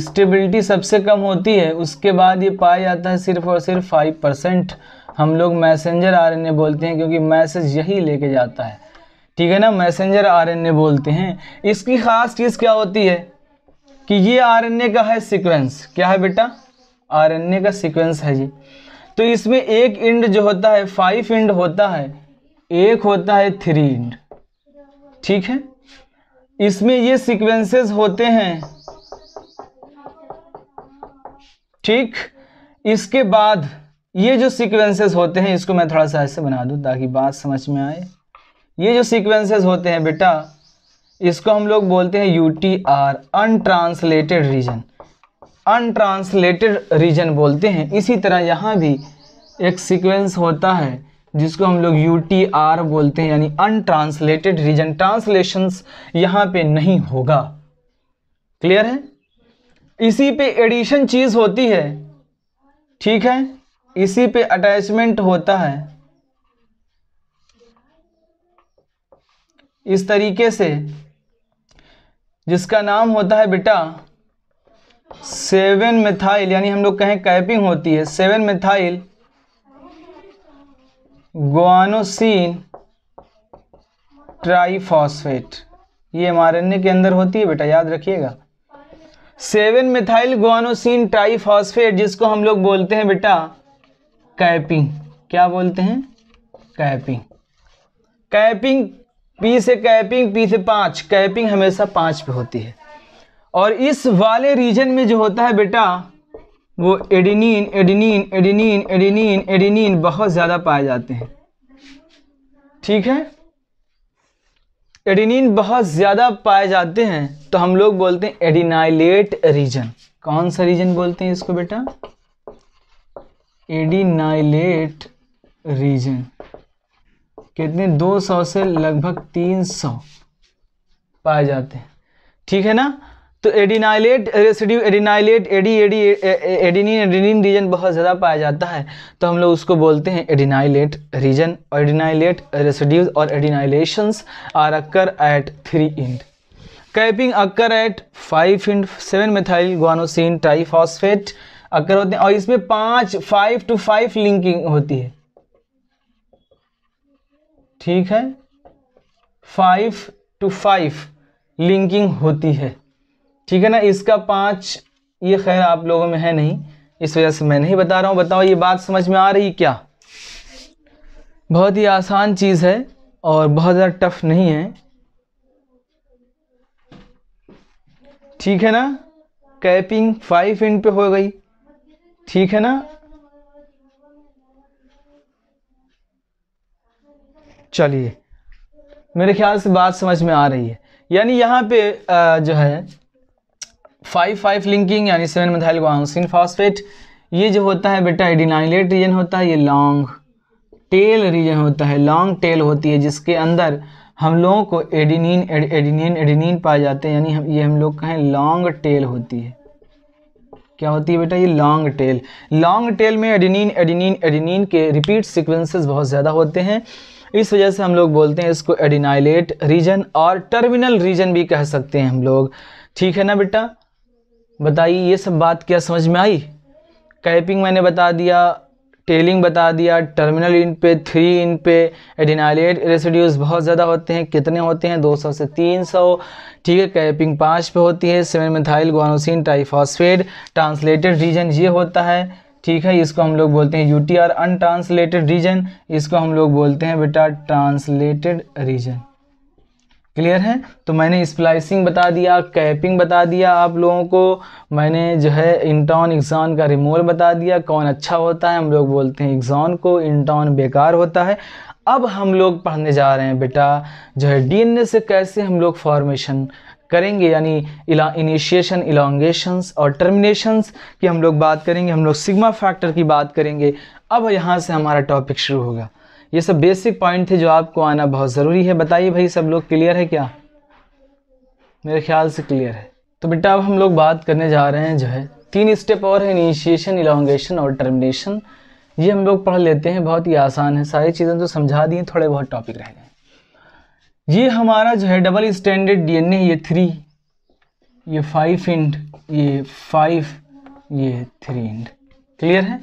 Speaker 1: स्टेबिलिटी सबसे कम होती है उसके बाद ये पाया जाता है सिर्फ और सिर्फ फाइव परसेंट हम लोग मैसेंजर आरएनए बोलते हैं क्योंकि मैसेज यही लेके जाता है ठीक है ना मैसेंजर आरएनए बोलते हैं इसकी ख़ास चीज़ क्या होती है कि ये आरएनए का है सीक्वेंस क्या है बेटा आरएनए का सीक्वेंस है जी तो इसमें एक इंड जो होता है फाइव इंड होता है एक होता है थ्री इंड ठीक है इसमें ये सीक्वेंसेस होते हैं ठीक इसके बाद ये जो सीक्वेंसेस होते हैं इसको मैं थोड़ा सा ऐसे बना दूं ताकि बात समझ में आए ये जो सीक्वेंसेस होते हैं बेटा इसको हम लोग बोलते हैं U T R untranslated region untranslated region बोलते हैं इसी तरह यहाँ भी एक सीक्वेंस होता है जिसको हम लोग यू टी आर बोलते हैं यानी अनट्रांसलेटेड रीजन ट्रांसलेशंस यहाँ पे नहीं होगा क्लियर है इसी पे एडिशन चीज़ होती है ठीक है इसी पे अटैचमेंट होता है इस तरीके से जिसका नाम होता है बेटा सेवन मिथाइल यानी हम लोग कहें कैपिंग होती है सेवन मिथाइल गुआनोसिन ट्राइफॉस्फेट ये एमआरएनए के अंदर होती है बेटा याद रखिएगा सेवन मिथाइल गुआनोसिन ट्राइफॉस्फेट जिसको हम लोग बोलते हैं बेटा कैपिंग क्या बोलते हैं कैपिंग कैपिंग पी से कैपिंग पी से पांच कैपिंग हमेशा पांच पे होती है और इस वाले रीजन में जो होता है बेटा वो adenine adenine adenine adenine adenine बहुत ज़्यादा पाए जाते हैं ठीक है एडिनिन बहुत ज़्यादा पाए जाते हैं तो हम लोग बोलते हैं एडिनाइलेट रीजन कौन सा रीजन बोलते हैं इसको बेटा एडिनाइलेट रीजन कितने 200 से लगभग 300 पाए जाते हैं ठीक है ना तो adenylate residue adenylate ad ad adenine adenine region बहुत ज़्यादा पाया जाता है तो हम लोग उसको बोलते हैं एडिनाइलेट रीजन और एडिनाइलेट रेसिड्यूज और adenylations are occur at three end capping occur at five end seven methyl guanosine triphosphate occur होते हैं और इसमें पाँच फाइव टू फाइव लिंकिंग होती है ठीक है फाइव टू फाइव लिंकिंग होती है ठीक है ना इसका पाँच ये खैर आप लोगों में है नहीं इस वजह से मैं नहीं बता रहा हूँ बताओ ये बात समझ में आ रही क्या बहुत ही आसान चीज़ है और बहुत ज़्यादा टफ नहीं है ठीक है ना कैपिंग फाइव इन पे हो गई ठीक है ना चलिए मेरे ख्याल से बात समझ में आ रही है यानी यहाँ पे जो है फाइव फाइव लिंकिंग यानी सेवन मिथाइल ग्वानसिन फॉस्फेट ये जो होता है बेटा एडिनाइलेट रीजन होता है ये लॉन्ग टेल रीजन होता है लॉन्ग टेल होती है जिसके अंदर हम लोगों को एडिनिन एडिनिन एडिनिन पाए जाते हैं यानी हम ये हम लोग कहें लॉन्ग टेल होती है क्या होती है बेटा ये लॉन्ग टेल लॉन्ग टेल में एडिनिन एडिनिन एडिनिन के रिपीट सिक्वेंसेज बहुत ज़्यादा होते हैं इस वजह से हम लोग बोलते हैं इसको एडिनाइलेट रीजन और टर्मिनल रीजन भी कह सकते हैं हम लोग ठीक है ना बेटा बताइए ये सब बात क्या समझ में आई कैपिंग मैंने बता दिया टेलिंग बता दिया टर्मिनल इन पे थ्री इन पे एडिनाइलेट रेसिड्यूज बहुत ज़्यादा होते हैं कितने होते हैं 200 से 300 ठीक है कैपिंग पाँच पे होती है seven methyl guanosine triphosphate translated region ये होता है ठीक है इसको हम लोग बोलते हैं U T R untranslated region इसको हम लोग बोलते हैं बेटा ट्रांसलेटेड रीजन क्लियर है तो मैंने स्प्लाइसिंग बता दिया कैपिंग बता दिया आप लोगों को मैंने जो है इंटॉन एग्जॉन का रिमोल बता दिया कौन अच्छा होता है हम लोग बोलते हैं एग्जॉन को इंटॉन बेकार होता है अब हम लोग पढ़ने जा रहे हैं बेटा जो है डीएनए से कैसे हम लोग फॉर्मेशन करेंगे यानी इनिशिएशन इलांगेशंस और टर्मिनेशंस की हम लोग बात करेंगे हम लोग सिग्मा फैक्टर की बात करेंगे अब यहाँ से हमारा टॉपिक शुरू होगा ये सब बेसिक पॉइंट थे जो आपको आना बहुत ज़रूरी है बताइए भाई सब लोग क्लियर है क्या मेरे ख्याल से क्लियर है तो बेटा अब हम लोग बात करने जा रहे हैं जो है तीन स्टेप और है इनिशिएशन इलांगेशन और टर्मिनेशन ये हम लोग पढ़ लेते हैं बहुत ही आसान है सारी चीज़ें तो समझा दी हैं थोड़े बहुत टॉपिक रह गए ये हमारा जो है डबल स्टैंडर्ड डी ये थ्री ये फाइव इंड ये फाइव ये थ्री इंड क्लियर है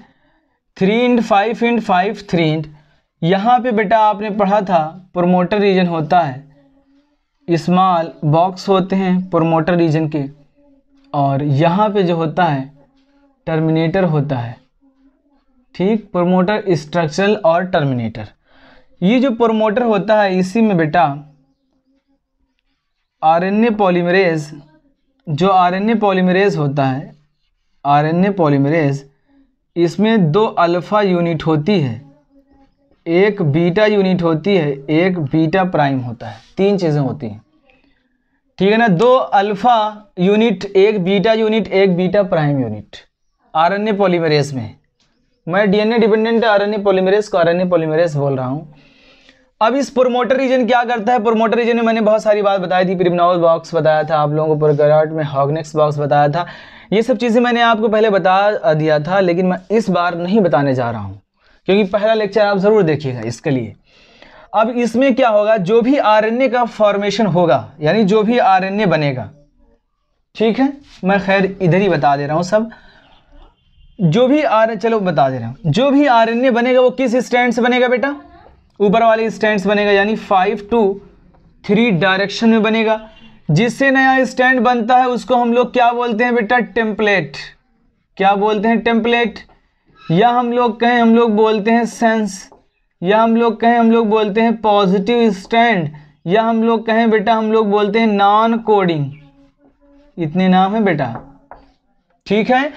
Speaker 1: three end five end five three end यहाँ पे बेटा आपने पढ़ा था प्रोमोटर रीजन होता है इस्माल बॉक्स होते हैं प्रोमोटर रीजन के और यहाँ पे जो होता है टर्मिनेटर होता है ठीक प्रोमोटर स्ट्रक्चरल और टर्मिनेटर ये जो प्रोमोटर होता है इसी में बेटा आरएनए पॉलीमरेज जो आरएनए पॉलीमरेज होता है आरएनए पॉलीमरेज इसमें दो अल्फ़ा यूनिट होती है एक बीटा यूनिट होती है एक बीटा प्राइम होता है तीन चीज़ें होती हैं ठीक है ना दो अल्फ़ा यूनिट एक बीटा यूनिट एक beta prime unit RNA polymerase में मैं डीएनए डिपेंडेंट आरएनए पॉलीमरेज को आरएनए पॉलीमरेज बोल रहा हूँ अब इस प्रोमोटर रीजन क्या करता है प्रोमोटर रीजन में मैंने बहुत सारी बात बताई थी प्रिमनावल बॉक्स बताया था आप लोगों को प्रोग्राट में हॉगनेक्स बॉक्स बताया था ये सब चीज़ें मैंने आपको पहले बता दिया था लेकिन मैं इस बार नहीं बताने जा रहा हूँ क्योंकि पहला लेक्चर आप ज़रूर देखिएगा इसके लिए अब इसमें क्या होगा जो भी आरएनए का फॉर्मेशन होगा यानी जो भी आरएनए बनेगा ठीक है मैं खैर इधर ही बता दे रहा हूँ सब जो भी आर चलो बता दे रहा हूँ जो भी आरएनए बनेगा वो किस स्टैंड से बनेगा बेटा ऊपर वाले स्टैंड से बनेगा यानी फाइव टू थ्री डायरेक्शन में बनेगा जिससे नया स्टैंड बनता है उसको हम लोग क्या बोलते हैं बेटा टेम्पलेट क्या बोलते हैं टेम्पलेट या हम लोग कहें हम लोग बोलते हैं सेंस या हम लोग कहें हम लोग बोलते हैं पॉजिटिव स्टैंड या हम लोग कहें बेटा हम लोग बोलते हैं नॉन कोडिंग इतने नाम है बेटा ठीक है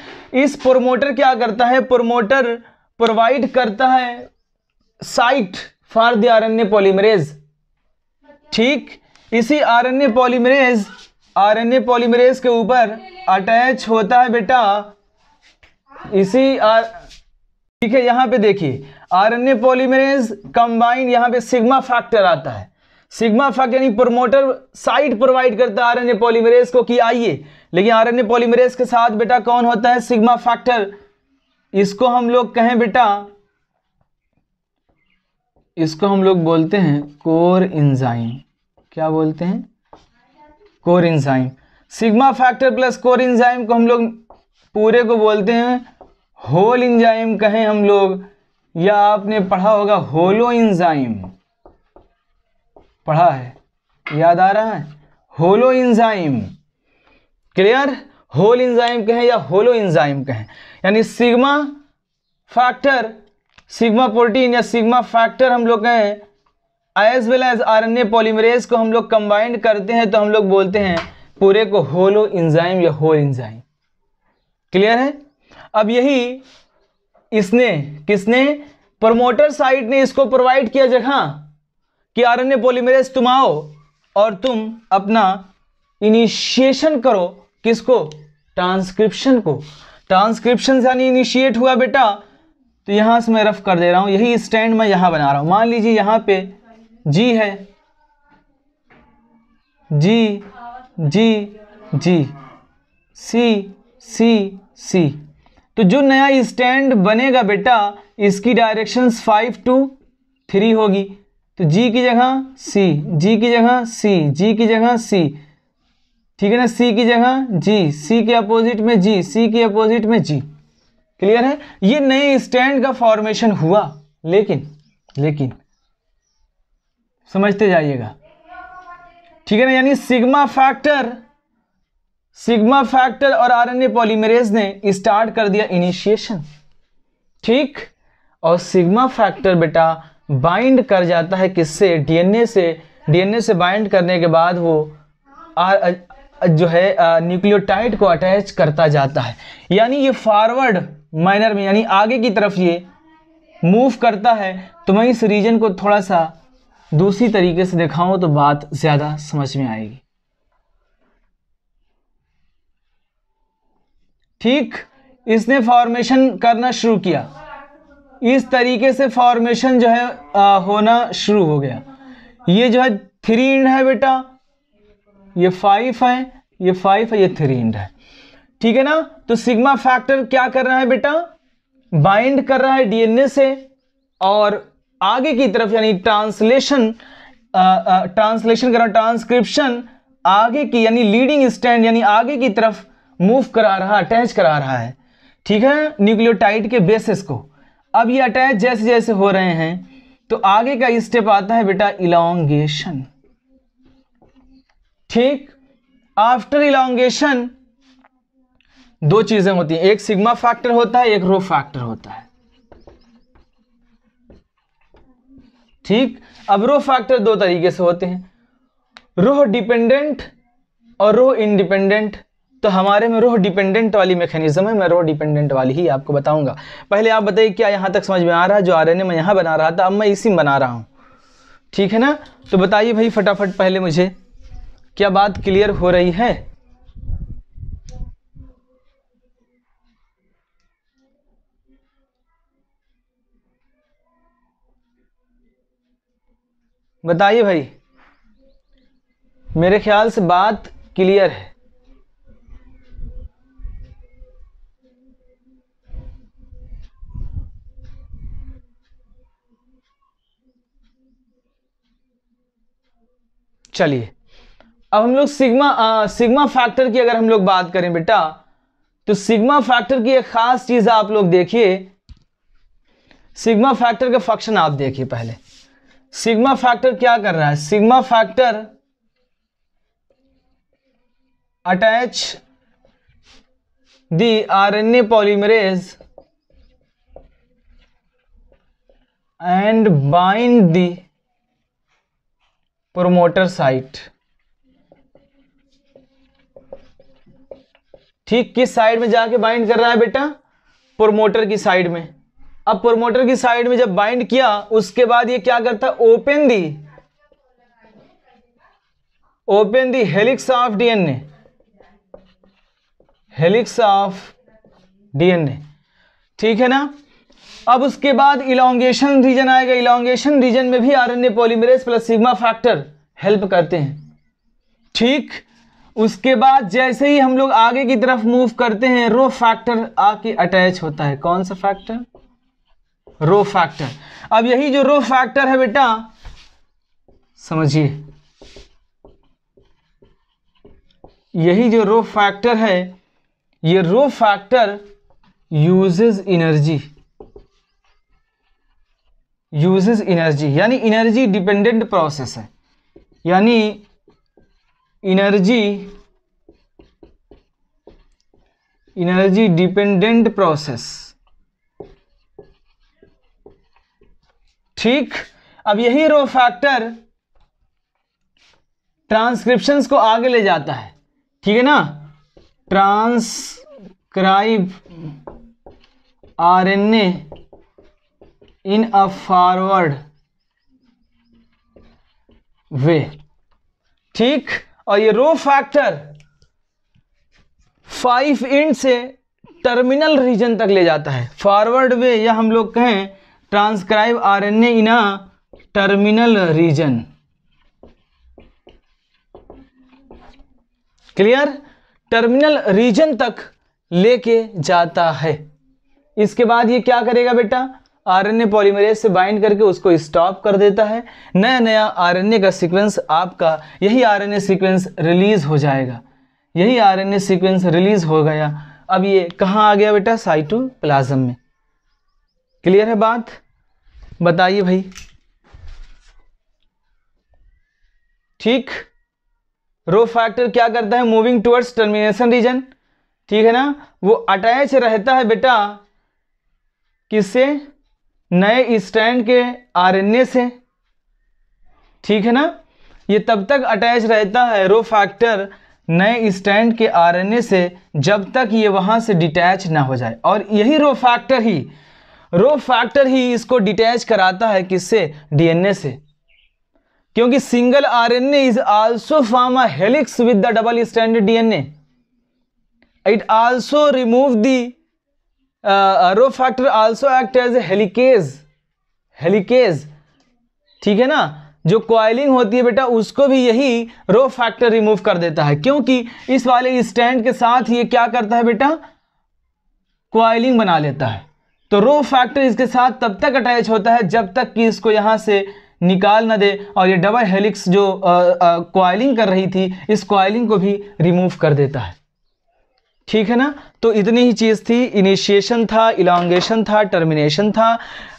Speaker 1: इस प्रोमोटर क्या करता है प्रोमोटर प्रोवाइड करता है site for the A polymerase ठीक इसी ए पॉलीमरेज ए पॉलीमरेज के ऊपर अटैच होता है बेटा इसी आर ठीक है यहां पे देखिए आरएनए पॉलीमरेज कंबाइन यहां पे सिग्मा फैक्टर आता है सिग्मा फैक्टर यानी प्रोमोटर साइट प्रोवाइड करता है आरएनए पॉलीमरेज को कि आइए लेकिन आरएनए पॉलीमरेज के साथ बेटा कौन होता है सिग्मा फैक्टर इसको हम लोग कहें बेटा इसको हम लोग बोलते हैं कोर इंजाइम क्या बोलते हैं core enzyme sigma factor plus core enzyme को हम लोग पूरे को बोलते हैं होल इंजाइम कहें हम लोग या आपने पढ़ा होगा होलो इंजाइम पढ़ा है याद आ रहा है holoenzyme clear whole enzyme कहें या होलो इंजाइम कहें यानी सिग्मा फैक्टर सिग्मा प्रोटीन या सिग्मा फैक्टर हम लोग कहें as well as R N A polymerase को हम लोग कंबाइंड करते हैं तो हम लोग बोलते हैं पूरे को होलो इंजाइम या होल इंजाइम क्लियर है अब यही इसने किसने प्रमोटर साइड ने इसको प्रोवाइड किया जगह कि आरएनए पॉलीमरेज तुम आओ और तुम अपना इनिशिएशन करो किसको ट्रांसक्रिप्शन को ट्रांसक्रिप्शन यानी इनिशिएट हुआ बेटा तो यहाँ से मैं रफ कर दे रहा हूँ यही स्टैंड मैं यहाँ बना रहा हूँ मान लीजिए यहाँ पे जी है जी जी जी सी सी सी तो जो नया स्टैंड बनेगा बेटा इसकी डायरेक्शंस फाइव टू थ्री होगी तो जी की जगह सी जी की जगह सी जी की जगह सी ठीक है ना सी की जगह जी सी के अपोजिट में जी सी के अपोजिट में जी क्लियर है ये नए स्टैंड का फॉर्मेशन हुआ लेकिन लेकिन समझते जाइएगा ठीक है ना यानी सिग्मा फैक्टर सिग्मा फैक्टर और आरएनए पॉलीमरेज ने स्टार्ट कर दिया इनिशिएशन ठीक और सिग्मा फैक्टर बेटा बाइंड कर जाता है किससे डीएनए से डीएनए से बाइंड करने के बाद वो आर जो है न्यूक्लियोटाइड को अटैच करता जाता है यानी ये फॉरवर्ड माइनर में यानी आगे की तरफ ये मूव करता है तो मैं इस रीजन को थोड़ा सा दूसरी तरीके से दिखाऊं तो बात ज़्यादा समझ में आएगी ठीक इसने फॉर्मेशन करना शुरू किया इस तरीके से फॉर्मेशन जो है आ, होना शुरू हो गया ये जो है थ्री इंड है बेटा ये फाइव है ये फाइव है ये थ्री इंड है ठीक है ना तो सिग्मा फैक्टर क्या कर रहा है बेटा बाइंड कर रहा है डीएनए से और आगे की तरफ यानी ट्रांसलेशन ट्रांसलेशन कर रहा ट्रांसक्रिप्शन आगे की यानी लीडिंग स्टैंड यानी आगे की तरफ मूव करा रहा अटैच करा रहा है ठीक है न्यूक्लियोटाइड के बेसिस को अब ये अटैच जैसे जैसे हो रहे हैं तो आगे का स्टेप आता है बेटा इलांगेशन ठीक आफ्टर इलांगेशन दो चीजें होती हैं एक सिग्मा फैक्टर होता है एक रो फैक्टर होता है ठीक अब रो फैक्टर दो तरीके से होते हैं रोह डिपेंडेंट और रोह इंडिपेंडेंट तो हमारे में रोह डिपेंडेंट वाली मैकेनिज्म है मैं रोह डिपेंडेंट वाली ही आपको बताऊंगा पहले आप बताइए क्या यहाँ तक समझ में आ रहा है जो आर मैं यहाँ बना रहा था अब मैं इसी में बना रहा हूँ ठीक है ना तो बताइए भाई फटाफट पहले मुझे क्या बात क्लियर हो रही है बताइए भाई मेरे ख्याल से बात क्लियर है चलिए अब हम लोग सिग्मा सिग्मा फैक्टर की अगर हम लोग बात करें बेटा तो सिग्मा फैक्टर की एक खास चीज आप लोग देखिए सिग्मा फैक्टर का फंक्शन आप देखिए पहले सिग्मा फैक्टर क्या कर रहा है sigma factor attach the RNA polymerase and bind the promoter site ठीक किस साइड में जाके बाइंड कर रहा है बेटा प्रोमोटर की साइड में अब प्रोमोटर की साइड में जब बाइंड किया उसके बाद ये क्या करता है open the open the helix of DNA helix of DNA ठीक है ना अब उसके बाद इलांगेशन रीजन आएगा इलांगेशन रीजन में भी RNA polymerase plus sigma factor help करते हैं ठीक उसके बाद जैसे ही हम लोग आगे की तरफ मूव करते हैं रो फैक्टर आके अटैच होता है कौन सा फैक्टर रो फैक्टर अब यही जो रो फैक्टर है बेटा समझिए यही जो रो फैक्टर है ये rho factor uses energy uses energy यानी एनर्जी डिपेंडेंट प्रोसेस है यानी एनर्जी एनर्जी डिपेंडेंट प्रोसेस ठीक अब यही रो फैक्टर ट्रांसक्रिप्शंस को आगे ले जाता है ठीक है ना transcribe RNA in a forward way ठीक और ये रो फैक्टर फाइव इंड से टर्मिनल रीजन तक ले जाता है फॉरवर्ड वे या हम लोग कहें transcribe RNA in a terminal region clear terminal region तक लेके जाता है इसके बाद ये क्या करेगा बेटा आरएनए पॉलीमरेज से बाइंड करके उसको स्टॉप कर देता है नया नया आरएनए का सीक्वेंस आपका यही आरएनए सीक्वेंस रिलीज हो जाएगा यही आरएनए सीक्वेंस रिलीज हो गया अब ये कहाँ आ गया बेटा साइटोप्लाज्म में क्लियर है बात बताइए भाई ठीक रो फैक्टर क्या करता है मूविंग टुवर्ड्स टर्मिनेशन रीजन ठीक है ना वो अटैच रहता है बेटा किससे नए स्टैंड के आरएनए से ठीक है ना ये तब तक अटैच रहता है रो फैक्टर नए स्टैंड के आरएनए से जब तक ये वहां से डिटैच ना हो जाए और यही रो फैक्टर ही रो फैक्टर ही इसको डिटैच कराता है किससे डीएनए से क्योंकि single RNA is also form a helix with the double strand DNA it also remove the rho factor also act as helicase helicase ठीक है ना जो क्वाइलिंग होती है बेटा उसको भी यही रो फैक्टर रिमूव कर देता है क्योंकि इस वाले स्टैंड के साथ ये क्या करता है बेटा क्वाइलिंग बना लेता है तो रो फैक्टर इसके साथ तब तक अटैच होता है जब तक कि इसको यहां से निकाल ना दे और ये डबल हेलिक्स जो क्वाइलिंग uh, uh, कर रही थी इस क्वाइलिंग को भी रिमूव कर देता है ठीक है ना तो इतनी ही चीज़ थी इनिशिएशन था इलांगेशन था टर्मिनेशन था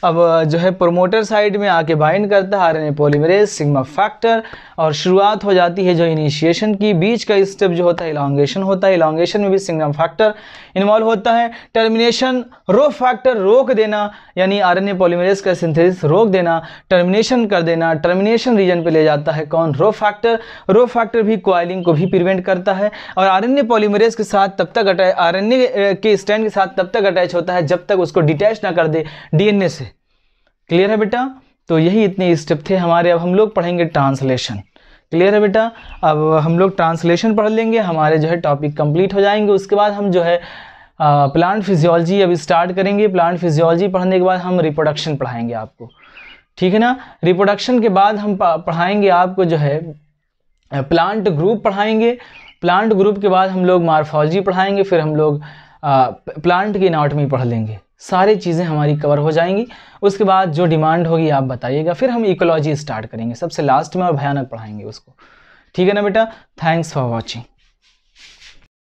Speaker 1: अब जो है प्रोमोटर साइड में आके बाइंड करता है आरएनए पॉलीमरेज सिग्मा फैक्टर और शुरुआत हो जाती है जो इनिशिएशन की बीच का स्टेप जो होता है इलांगेशन होता है इलांगेशन में भी सिग्मा फैक्टर इन्वॉल्व होता है टर्मिनेशन रो फैक्टर रोक देना यानी आर एन पॉलीमरेज का सिंथेसिस रोक देना टर्मिनेशन कर देना टर्मिनेशन रीजन पर ले जाता है कौन रो फैक्टर रो फैक्टर भी क्वाइलिंग को भी प्रिवेंट करता है और आर एन पॉलीमरेज के साथ तब तक आर एन डीएनए के स्टैंड के साथ तब तक अटैच होता है जब तक उसको डिटैच ना कर दे डीएनए से क्लियर है बेटा तो यही इतने स्टेप थे हमारे अब हम लोग पढ़ेंगे ट्रांसलेशन क्लियर है बेटा अब हम लोग ट्रांसलेशन पढ़ लेंगे हमारे जो है टॉपिक कंप्लीट हो जाएंगे उसके बाद हम जो है प्लांट फिजियोलॉजी अब स्टार्ट करेंगे प्लांट फिजियोलॉजी पढ़ने के बाद हम रिप्रोडक्शन पढ़ाएंगे आपको ठीक है ना रिप्रोडक्शन के बाद हम पढ़ाएंगे आपको जो है प्लांट ग्रुप पढ़ाएंगे प्लांट ग्रुप के बाद हम लोग मार्फोलॉजी पढ़ाएंगे फिर हम लोग प्लांट की नाटमी पढ़ लेंगे सारी चीज़ें हमारी कवर हो जाएंगी उसके बाद जो डिमांड होगी आप बताइएगा फिर हम इकोलॉजी स्टार्ट करेंगे सबसे लास्ट में और भयानक पढ़ाएंगे उसको ठीक है ना बेटा थैंक्स फॉर वॉचिंग